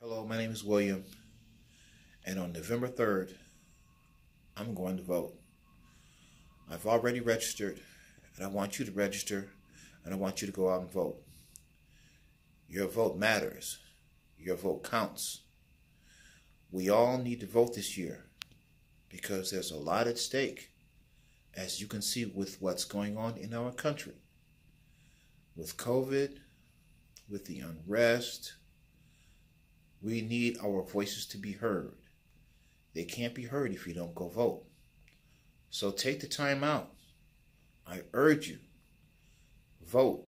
Hello, my name is William, and on November 3rd, I'm going to vote. I've already registered, and I want you to register, and I want you to go out and vote. Your vote matters, your vote counts. We all need to vote this year because there's a lot at stake, as you can see with what's going on in our country with COVID, with the unrest we need our voices to be heard. They can't be heard if you don't go vote. So take the time out. I urge you, vote.